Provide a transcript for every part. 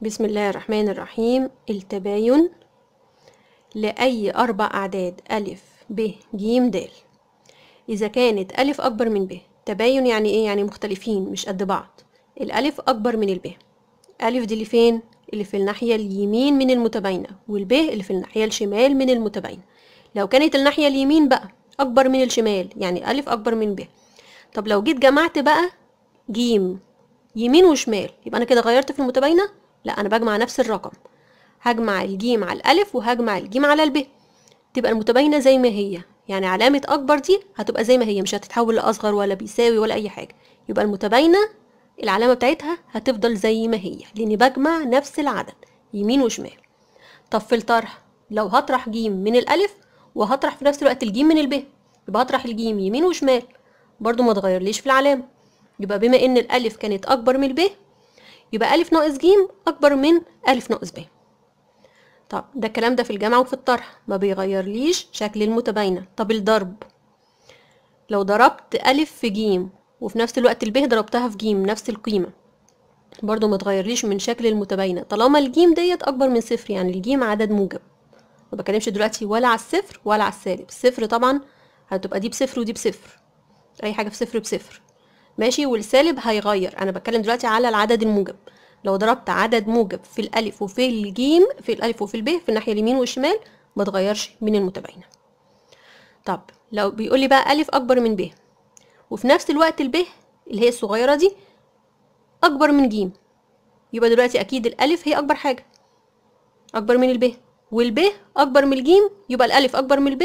بسم الله الرحمن الرحيم التباين لأي أربع أعداد ألف ب ج د إذا كانت ألف أكبر من ب تباين يعني إيه؟ يعني مختلفين مش قد بعض الألف أكبر من الب ألف دي اللي فين؟ اللي في الناحية اليمين من المتباينة والب اللي في الناحية الشمال من المتباينة لو كانت الناحية اليمين بقى أكبر من الشمال يعني ألف أكبر من ب طب لو جيت جمعت بقى ج يمين وشمال يبقى أنا كده غيرت في المتباينة لا انا بجمع نفس الرقم هجمع الجيم على الالف وهجمع الجيم على الب تبقى المتباينه زي ما هي يعني علامه اكبر دي هتبقى زي ما هي مش هتتحول لاصغر ولا بيساوي ولا اي حاجه يبقى المتباينه العلامه بتاعتها هتفضل زي ما هي لاني بجمع نفس العدد يمين وشمال طب في الطرح لو هطرح جيم من الالف وهطرح في نفس الوقت الجيم من الب يبقى هطرح الجيم يمين وشمال برضو ما ليش في العلامه يبقى بما ان الالف كانت اكبر من الب يبقى ألف ناقص جيم أكبر من ألف ناقص ب طب ده الكلام ده في الجمع وفي الطرح ما ليش شكل المتباينة طب الضرب لو ضربت ألف في جيم وفي نفس الوقت ب ضربتها في جيم نفس القيمة برضو ما ليش من شكل المتباينة طالما الجيم ديت أكبر من صفر يعني الجيم عدد موجب ما بكلمش دلوقتي ولا على الصفر ولا على السالب الصفر طبعا هتبقى دي بصفر ودي بصفر أي حاجة في صفر بصفر ماشي والسالب هيغير انا بتكلم دلوقتي على العدد الموجب لو ضربت عدد موجب في الالف وفي الجيم في الالف وفي الب في الناحيه اليمين والشمال ما تغيرش من المتباينه طب لو بيقول لي بقى الف اكبر من ب وفي نفس الوقت الب اللي هي الصغيره دي اكبر من جيم يبقى دلوقتي اكيد الالف هي اكبر حاجه اكبر من الب والب اكبر من الجيم يبقى الالف اكبر من الب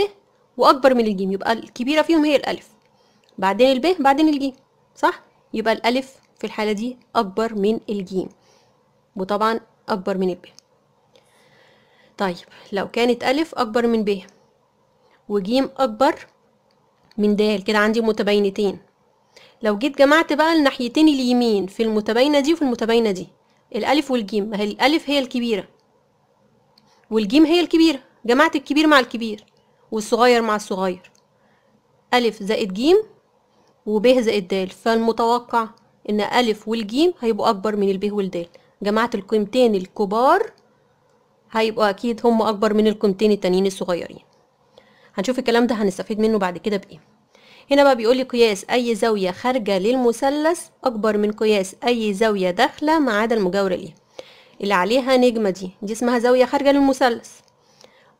واكبر من الجيم يبقى الكبيره فيهم هي الالف بعدين الب بعدين الجيم صح يبقى الالف في الحاله دي اكبر من الجيم وطبعا اكبر من ب طيب لو كانت الف اكبر من ب وجيم اكبر من د كده عندي متباينتين لو جيت جمعت بقى الناحيتين اليمين في المتباينه دي وفي المتباينه دي الالف والجيم ما هي الالف هي الكبيره والجيم هي الكبيره جمعت الكبير مع الكبير والصغير مع الصغير ألف زائد جيم وب زائد د فالمتوقع ان ا والجيم هيبقوا أكبر من الب والدال جماعه القيمتين الكبار هيبقوا أكيد هم أكبر من القيمتين التانيين الصغيرين هنشوف الكلام ده هنستفيد منه بعد كده بإيه هنا بقى بيقولي قياس أي زاوية خارجة للمثلث أكبر من قياس أي زاوية داخلة ما عدا المجاورة ليها اللي عليها نجمة دي دي اسمها زاوية خارجة للمثلث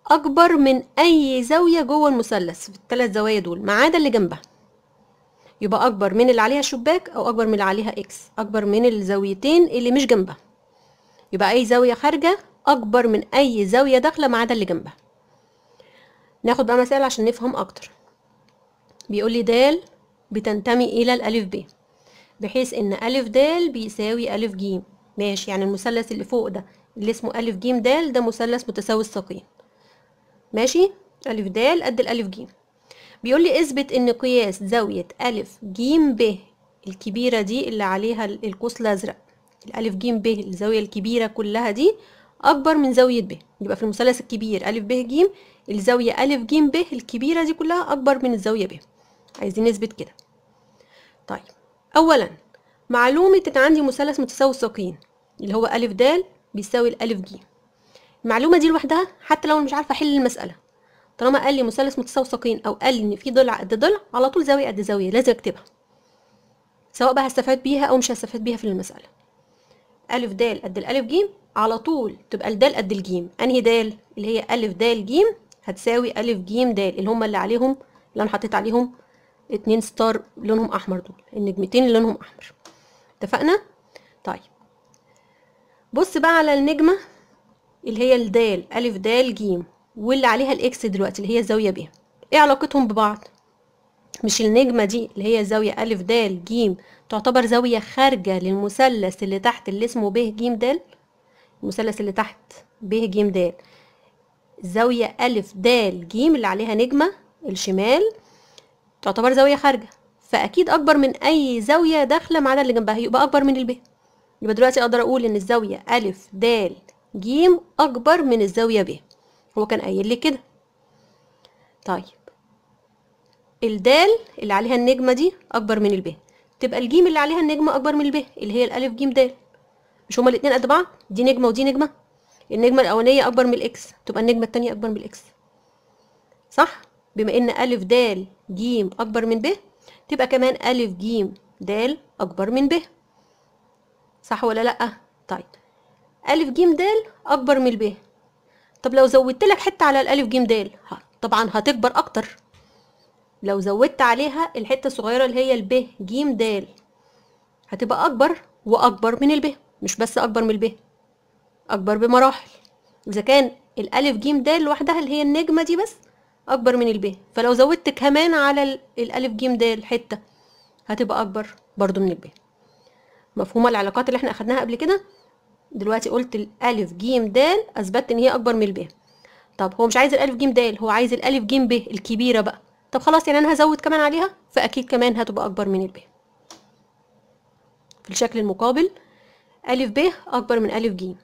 أكبر من أي زاوية جوه المثلث في الثلاث زوايا دول ما عدا اللي جنبها يبقى اكبر من اللي عليها شباك او اكبر من اللي عليها اكس اكبر من الزاويتين اللي مش جنبها يبقى اي زاويه خارجه اكبر من اي زاويه داخله ما عدا اللي جنبها ناخد بقى مثال عشان نفهم اكتر بيقول لي د بتنتمي الى الالف ب بحيث ان الف د بيساوي الف ج ماشي يعني المثلث اللي فوق ده اللي اسمه الف ج د ده مثلث متساوي الساقين ماشي الف د قد الالف ج بيقول لي اثبت ان قياس زاويه الف ج ب الكبيره دي اللي عليها القوس الازرق الالف ج ب الزاويه الكبيره كلها دي اكبر من زاويه ب يبقى في المثلث الكبير الف ب ج الزاويه الف ج ب الكبيره دي كلها اكبر من الزاويه ب عايزين نثبت كده طيب اولا معلومه ان عندي مثلث متساوي الساقين اللي هو الف د بيساوي الالف ج المعلومه دي لوحدها حتى لو مش عارفه احل المساله طالما قال لي مثلث متساوسقين او قال لي ان في ضلع قد ضلع على طول زاويه قد زاويه لازم اكتبها سواء بقى هستفاد بيها او مش هستفاد بيها في المساله الف د قد الالف ج على طول تبقى الدال قد الجيم انهي دال اللي هي الف د ج هتساوي الف ج د اللي هم اللي عليهم اللي انا حطيت عليهم اتنين ستار لونهم احمر دول النجمتين اللي لونهم احمر اتفقنا طيب بص بقى على النجمه اللي هي الدال ا د ج واللي عليها الاكس دلوقتي اللي هي الزاويه ب ايه علاقتهم ببعض مش النجمه دي اللي هي زاويه ا د ج تعتبر زاويه خارجه للمثلث اللي تحت اللي اسمه ب ج د المثلث اللي تحت ب ج د زاويه ا د ج اللي عليها نجمه الشمال تعتبر زاويه خارجه فاكيد اكبر من اي زاويه داخله ما عدا اللي جنبها يبقى اكبر من ال ب يبقى دلوقتي اقدر اقول ان الزاويه ا د ج اكبر من الزاويه ب هو كان قايل لي كده طيب الدال اللي عليها النجمه دي اكبر من الباء تبقى الجيم اللي عليها النجمه اكبر من الباء اللي هي الالف جيم دال مش هما الاثنين قد بعض دي نجمه ودي نجمه النجمه الاولانيه اكبر من الاكس تبقى النجمه الثانيه اكبر من الاكس صح بما ان الف د ج اكبر من ب تبقى كمان الف ج د اكبر من ب صح ولا لا طيب الف ج د اكبر من ب طب لو زودت لك حته على الالف جيم دال طبعا هتكبر اكتر لو زودت عليها الحته الصغيره اللي هي الب جيم دال هتبقى اكبر واكبر من الب مش بس اكبر من الب اكبر بمراحل اذا كان الالف جيم دال لوحدها اللي هي النجمه دي بس اكبر من الب فلو زودت كمان على الالف جيم دال حته هتبقى اكبر برضو من الب مفهومه العلاقات اللي احنا اخدناها قبل كده دلوقتي قلت الالف جيم دال اثبتت ان هي اكبر من ب طب هو مش عايز الالف جيم دال هو عايز الالف جيم ب الكبيره بقى طب خلاص يعني انا هزود كمان عليها فاكيد كمان هتبقى اكبر من ب في الشكل المقابل الف ب اكبر من الف جيم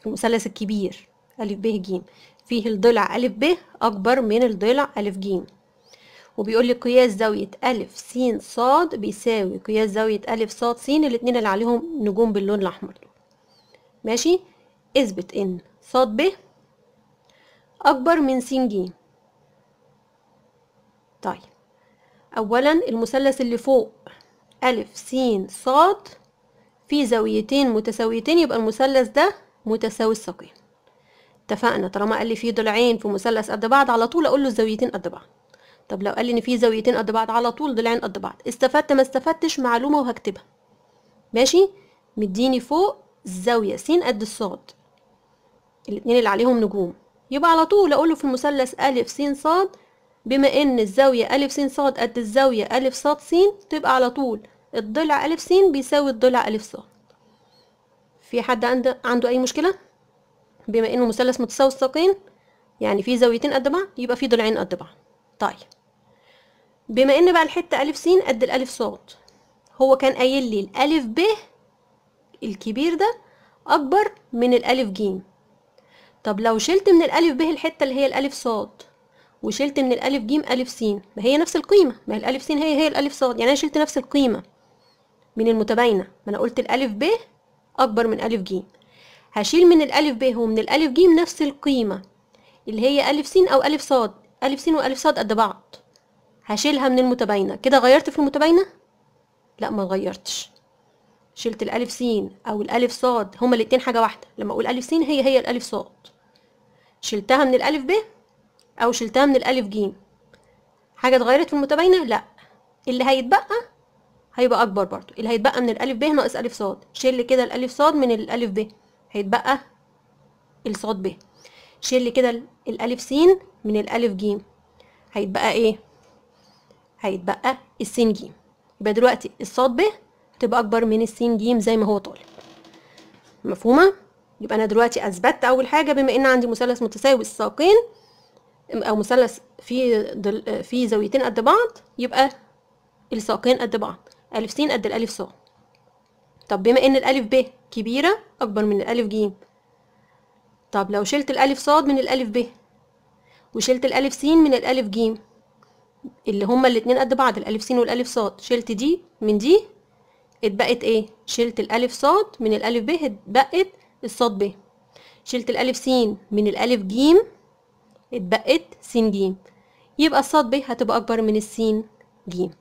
في المثلث الكبير الف ب جيم فيه الضلع الف ب اكبر من الضلع الف جيم وبيقول لي قياس زاوية ا س ص بيساوي قياس زاوية ا ص س الاتنين اللي عليهم نجوم باللون الأحمر ماشي اثبت ان ص ب اكبر من س ج طيب اولا المثلث اللي فوق ا س ص في زاويتين متساويتين يبقى المثلث ده متساوي الساقين اتفقنا طالما قال لي في ضلعين في مثلث قد بعض على طول اقول له الزاويتين قد بعض طب لو قال لي ان في زاويتين قد بعض على طول ضلعين قد بعض استفدت ما استفدتش معلومه وهكتبها ماشي مديني فوق الزاوية س قد الصاد الاتنين اللي عليهم نجوم يبقى على طول أقوله في المثلث أ س ص بما إن الزاوية أ س ص قد الزاوية أ ص س تبقى على طول الضلع أ س بيساوي الضلع أ ص في حد عنده عنده أي مشكلة؟ بما إنه مثلث متساوي الساقين يعني في زاويتين قد بعض يبقى في ضلعين قد بعض طيب بما إن بقى الحتة أ س قد ا ص هو كان قايل لي ا ب الكبير ده أكبر من الألف جيم طب لو شلت من الألف ب الحتة اللي هي الألف صاد وشلت من الألف جيم ألف سين ما هي نفس القيمة ما هي الألف سين هي هي الألف صاد يعني أنا شلت نفس القيمة من المتباينة ما أنا قلت الألف ب أكبر من ألف جيم هشيل من الألف ب ومن الألف جيم نفس القيمة اللي هي ألف سين أو ألف صاد ألف سين وألف صاد قد بعض هشيلها من المتباينة كده غيرت في المتباينة؟ لا ما غيرتش شلت الالف سين او الالف صاد هما الاتنين حاجه واحده لما اقول الف سين هي هي الالف صاد شلتها من الالف ب او شلتها من الالف ج حاجه اتغيرت في المتباينه لا اللي هيتبقى هيبقى اكبر برضو اللي هيتبقى من الالف ب ناقص الف صاد شيل كده الالف صاد من الالف ب هيتبقى الصاد ب شيل كده الالف س من الالف ج هيتبقى ايه هيتبقى السين ج يبقى دلوقتي الصاد ب تبقى اكبر من السين ج زي ما هو طالب مفهومه يبقى انا دلوقتي اثبتت اول حاجه بما ان عندي مثلث متساوي الساقين او مثلث فيه في زاويتين قد بعض يبقى الساقين قد بعض ا س قد ال ص طب بما ان الالف ب كبيره اكبر من الالف ج طب لو شلت الالف ص من الالف ب وشلت الالف س من الالف ج اللي هما الاتنين قد بعض الالف س والالف ص شلت دي من دي اتبقت ايه شلت الالف صاد من الالف ب اتبقت الصاد ب شلت الالف س من الالف ج اتبقت س ج يبقى الصاد ب هتبقى اكبر من السين ج